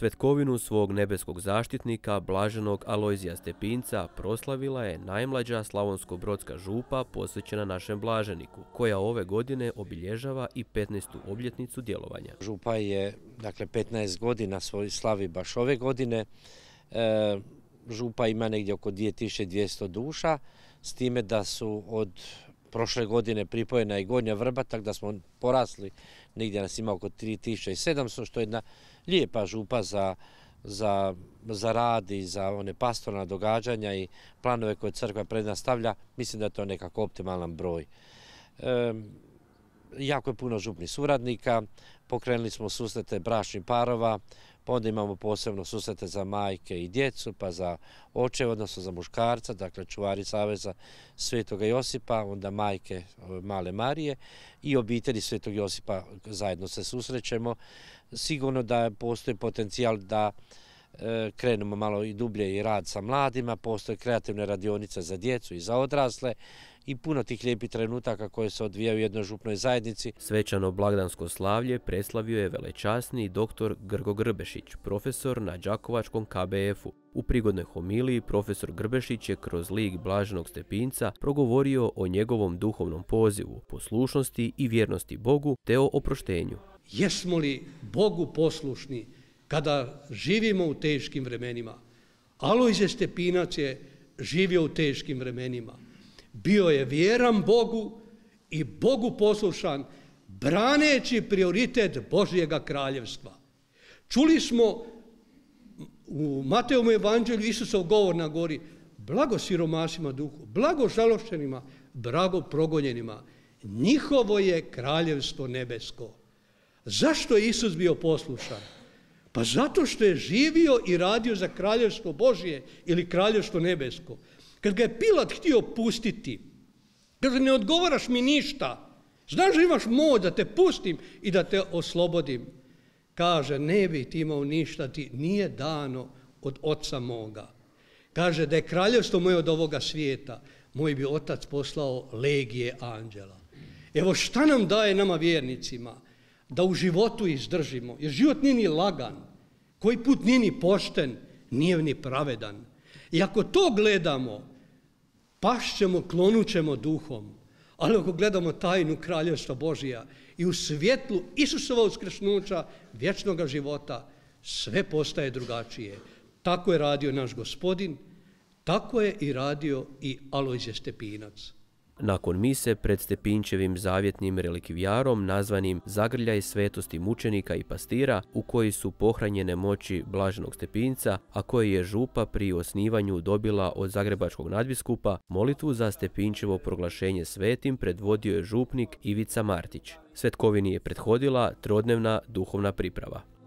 Svetkovinu svog nebeskog zaštitnika, blaženog Alojzija Stepinca, proslavila je najmlađa slavonsko-brodska župa posvećena našem blaženiku, koja ove godine obilježava i 15. obljetnicu djelovanja. Župa je dakle, 15 godina svoj slavi baš ove godine. E, župa ima negdje oko 2200 duša, s time da su od Prošle godine pripojena je Gornja Vrba, tako da smo porasli, negdje nas ima oko 3700, što je jedna lijepa župa za, za, za rad i za one pastorna događanja i planove koje crkva pred stavlja. Mislim da je to nekako optimalan broj. jako je puno župnih suradnika, pokrenuli smo susrete bračnih parova, pa onda imamo posebno susrete za majke i djecu, pa za oče, odnosno za muškarca, dakle čuvari Saveza Svetoga Josipa, onda majke Male Marije i obitelji Svetog Josipa zajedno se susrećemo. Sigurno da postoji potencijal da E, krenemo malo i dublje i rad sa mladima, postoje kreativne radionice za djecu i za odrasle i puno tih lijepih trenutaka koje se odvijaju u jednoj župnoj zajednici. Svečano blagdansko slavlje preslavio je velečasni dr. Grgo Grbešić, profesor na Đakovačkom KBF-u. U prigodnoj homiliji profesor Grbešić je kroz lik Blaženog Stepinca progovorio o njegovom duhovnom pozivu, poslušnosti i vjernosti Bogu te o oproštenju. Jesmo li Bogu poslušni? kada živimo u teškim vremenima. Alojze Stepinac je živio u teškim vremenima. Bio je vjeran Bogu i Bogu poslušan, braneći prioritet Božjega kraljevstva. Čuli smo u mateom evanđelju Isusov govor na gori, blago siromasima duhu, blago žaloštenima, blago progonjenima. Njihovo je kraljevstvo nebesko. Zašto je Isus bio poslušan? Pa zato što je živio i radio za kraljevstvo Božje ili kraljevstvo nebesko. Kad ga je Pilat htio pustiti, kaže ne odgovaraš mi ništa, znaš da imaš moć da te pustim i da te oslobodim. Kaže ne bi ti imao ništa, ti nije dano od oca moga. Kaže da je kraljevstvo moje od ovoga svijeta, moj bi otac poslao legije anđela. Evo šta nam daje nama vjernicima? da u životu izdržimo. Jer život nije ni lagan, koji put nije ni pošten, nije ni pravedan. I ako to gledamo, pašćemo, klonućemo duhom. Ali ako gledamo tajnu kraljevstva Božija i u svjetlu Isusova uskrsnuća, vječnoga života, sve postaje drugačije. Tako je radio naš gospodin, tako je i radio i Alojzje Stepinac. Nakon mise pred Stepinčevim zavjetnim relikvijarom nazvanim Zagrljaj svetosti mučenika i pastira u koji su pohranjene moći Blaženog Stepinca, a koji je župa pri osnivanju dobila od Zagrebačkog nadbiskupa, molitvu za Stepinčevo proglašenje svetim predvodio je župnik Ivica Martić. Svetkovini je prethodila trodnevna duhovna priprava.